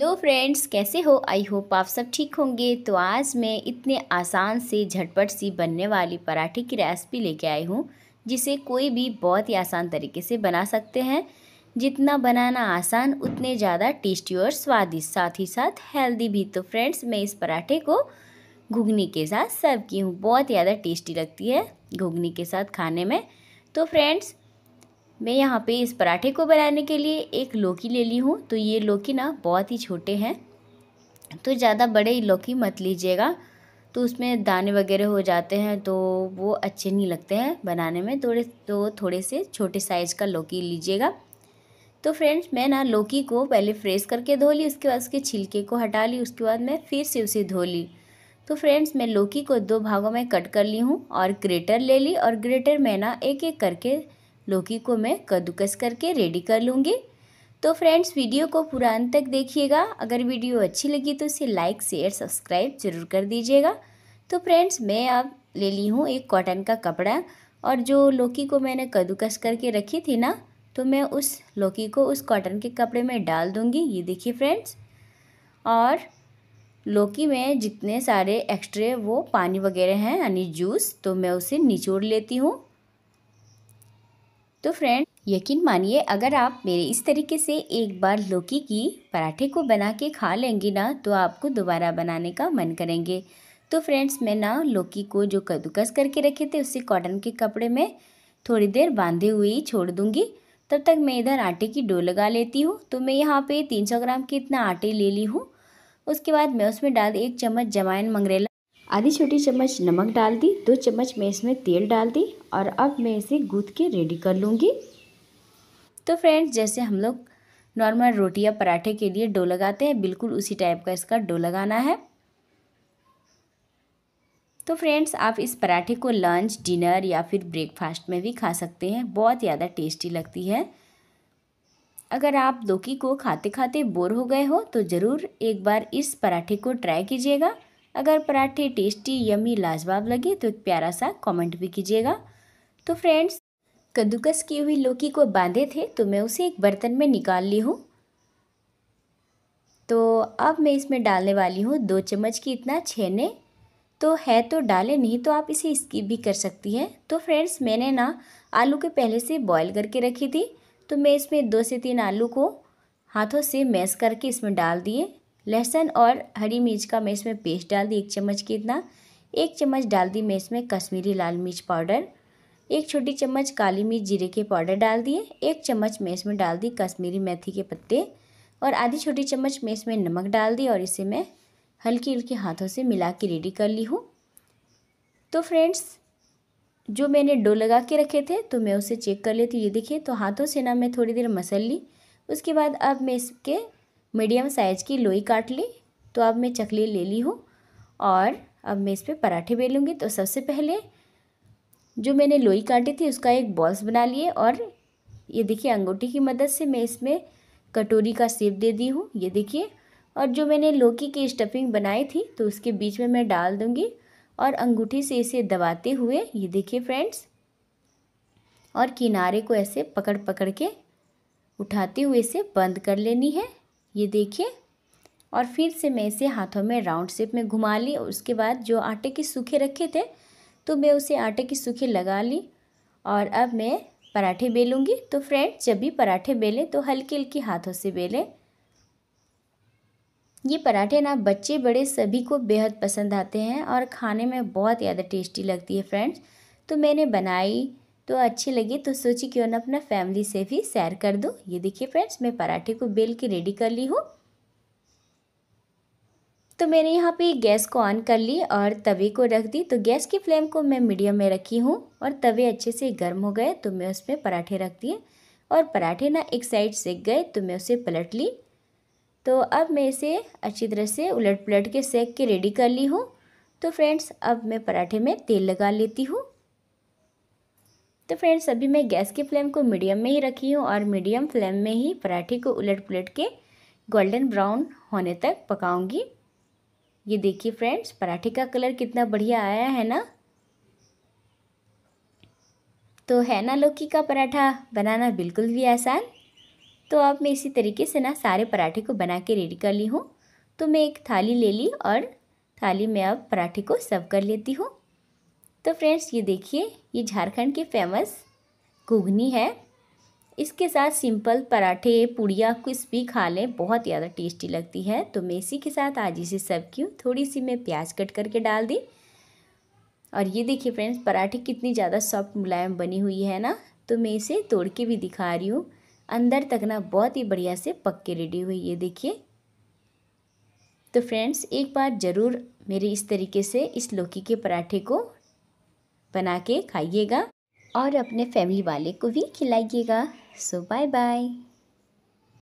hello friends कैसे हो I hope आप सब ठीक होंगे तो आज मैं इतने आसान से झटपट सी बनने वाली पराठे की रेसिपी लेके आई हूँ जिसे कोई भी बहुत ही आसान तरीके से बना सकते हैं जितना बनाना आसान उतने ज़्यादा टेस्टी और स्वादिष्ट साथ ही साथ हेल्दी भी तो फ्रेंड्स मैं इस पराठे को घुगनी के साथ सर्व की हूँ बहुत ज़्यादा टेस्टी लगती है घुगनी के साथ खाने में तो फ्रेंड्स मैं यहाँ पे इस पराठे को बनाने के लिए एक लौकी ले ली हूँ तो ये लौकी ना बहुत ही छोटे हैं तो ज़्यादा बड़े लौकी मत लीजिएगा तो उसमें दाने वगैरह हो जाते हैं तो वो अच्छे नहीं लगते हैं बनाने में थोड़े तो थोड़े से छोटे साइज़ का लौकी लीजिएगा तो फ्रेंड्स मैं ना लौकी को पहले फ्रेश करके धो ली उसके बाद उसके छिलके को हटा ली उसके बाद मैं फिर से उसे धो ली तो फ्रेंड्स मैं लौकी को दो भागों में कट कर ली हूँ और ग्रेटर ले ली और ग्रेटर में ना एक एक करके लौकी को मैं कद्दूकस करके रेडी कर लूँगी तो फ्रेंड्स वीडियो को पूरा अंत तक देखिएगा अगर वीडियो अच्छी लगी तो इसे लाइक शेयर सब्सक्राइब जरूर कर दीजिएगा तो फ्रेंड्स मैं अब ले ली हूँ एक कॉटन का कपड़ा और जो लौकी को मैंने कद्दूकस करके रखी थी ना तो मैं उस लौकी को उस कॉटन के कपड़े में डाल दूँगी ये देखिए फ्रेंड्स और लौकी में जितने सारे एक्स्ट्रे वो पानी वगैरह हैं यानी जूस तो मैं उसे निचोड़ लेती हूँ तो फ्रेंड यकीन मानिए अगर आप मेरे इस तरीके से एक बार लौकी की पराठे को बना के खा लेंगे ना तो आपको दोबारा बनाने का मन करेंगे तो फ्रेंड्स मैं ना लौकी को जो कद्दूकस करके रखे थे उसे कॉटन के कपड़े में थोड़ी देर बांधे हुए ही छोड़ दूँगी तब तक मैं इधर आटे की डो लगा लेती हूँ तो मैं यहाँ पे सौ ग्राम के इतना आटे ले ली हूँ उसके बाद मैं उसमें डाल एक चम्मच जमाइन मंगरेला आधी छोटी चम्मच नमक डाल दी दो चम्मच मैं इसमें तेल डाल दी और अब मैं इसे गूँथ के रेडी कर लूँगी तो फ्रेंड्स जैसे हम लोग नॉर्मल रोटी या पराठे के लिए डो लगाते हैं बिल्कुल उसी टाइप का इसका डो लगाना है तो फ्रेंड्स आप इस पराठे को लंच डिनर या फिर ब्रेकफास्ट में भी खा सकते हैं बहुत ज़्यादा टेस्टी लगती है अगर आप लौकी को खाते खाते बोर हो गए हो तो ज़रूर एक बार इस पराठे को ट्राई कीजिएगा अगर पराठे टेस्टी यमी लाजवाब लगे तो एक प्यारा सा कमेंट भी कीजिएगा तो फ्रेंड्स कद्दूकस की हुई लौकी को बांधे थे तो मैं उसे एक बर्तन में निकाल ली हूँ तो अब मैं इसमें डालने वाली हूँ दो चम्मच की इतना छेने तो है तो डालें नहीं तो आप इसे स्किप भी कर सकती हैं तो फ्रेंड्स मैंने ना आलू के पहले से बॉईल करके रखी थी तो मैं इसमें दो से तीन आलू को हाथों से मैश करके इसमें डाल दिए लहसुन और हरी मिर्च का मैं इसमें पेस्ट डाल दी एक चम्मच कितना एक चम्मच डाल दी मैं इसमें कश्मीरी लाल मिर्च पाउडर एक छोटी चम्मच काली मिर्च जीरे के पाउडर डाल दिए एक चम्मच मैं इसमें डाल दी कश्मीरी मेथी के पत्ते और आधी छोटी चम्मच मैं इसमें नमक डाल दी और इसे मैं हल्की हल्के हाथों से मिला के रेडी कर ली हूँ तो फ्रेंड्स जो मैंने डो लगा के रखे थे तो मैं उसे चेक कर लेती ये देखिए तो हाथों से ना मैं थोड़ी देर मसल ली उसके बाद अब मैं इसके मीडियम साइज की लोई काट ली तो अब मैं चकली ले ली हूँ और अब मैं इस पर पराठे बेलूँगी तो सबसे पहले जो मैंने लोई काटी थी उसका एक बॉल्स बना लिए और ये देखिए अंगूठी की मदद से मैं इसमें कटोरी का सेप दे दी हूँ ये देखिए और जो मैंने लौकी की स्टफिंग बनाई थी तो उसके बीच में मैं डाल दूँगी और अंगूठी से इसे दबाते हुए ये देखिए फ्रेंड्स और किनारे को ऐसे पकड़ पकड़ के उठाते हुए इसे बंद कर लेनी है ये देखिए और फिर से मैं इसे हाथों में राउंड शेप में घुमा ली और उसके बाद जो आटे के सूखे रखे थे तो मैं उसे आटे के सूखे लगा ली और अब मैं पराठे बेलूँगी तो फ्रेंड्स जब भी पराठे बेलें तो हल्के हल्के हाथों से बेलें ये पराठे ना बच्चे बड़े सभी को बेहद पसंद आते हैं और खाने में बहुत ज़्यादा टेस्टी लगती है फ्रेंड्स तो मैंने बनाई तो अच्छी लगी तो सोची क्यों ना अपना फैमिली से भी शेयर कर दो ये देखिए फ्रेंड्स मैं पराठे को बेल के रेडी कर ली हूँ तो मैंने यहाँ पे गैस को ऑन कर ली और तवे को रख दी तो गैस की फ्लेम को मैं मीडियम में रखी हूँ और तवे अच्छे से गर्म हो गए तो मैं उसमें पराठे रख दिए और पराठे ना एक साइड सेक गए तो मैं उसे पलट ली तो अब मैं इसे अच्छी तरह से उलट पलट के सेक के रेडी कर ली हूँ तो फ्रेंड्स अब मैं पराठे में तेल लगा लेती हूँ तो फ्रेंड्स अभी मैं गैस की फ्लेम को मीडियम में ही रखी हूँ और मीडियम फ्लेम में ही पराठे को उलट पुलट के गोल्डन ब्राउन होने तक पकाऊंगी ये देखिए फ्रेंड्स पराठे का कलर कितना बढ़िया आया है ना तो है ना लौकी का पराठा बनाना बिल्कुल भी आसान तो अब मैं इसी तरीके से ना सारे पराठे को बना के रेडी कर ली हूँ तो मैं एक थाली ले ली और थाली में अब पराठे को सर्व कर लेती हूँ तो फ्रेंड्स ये देखिए ये झारखंड की फेमस घुघनी है इसके साथ सिंपल पराठे पुड़िया कुछ भी खा लें बहुत ज़्यादा टेस्टी लगती है तो मैं इसी के साथ आज इसे सब क्यों थोड़ी सी मैं प्याज कट करके डाल दी और ये देखिए फ्रेंड्स पराठे कितनी ज़्यादा सॉफ्ट मुलायम बनी हुई है ना तो मैं इसे तोड़ के भी दिखा रही हूँ अंदर तक ना बहुत ही बढ़िया से पक के रेडी हुई ये देखिए तो फ्रेंड्स एक बार ज़रूर मेरे इस तरीके से इस लौकी के पराठे को बना के खाइएगा और अपने फैमिली वाले को भी खिलाइएगा सो बाय बाय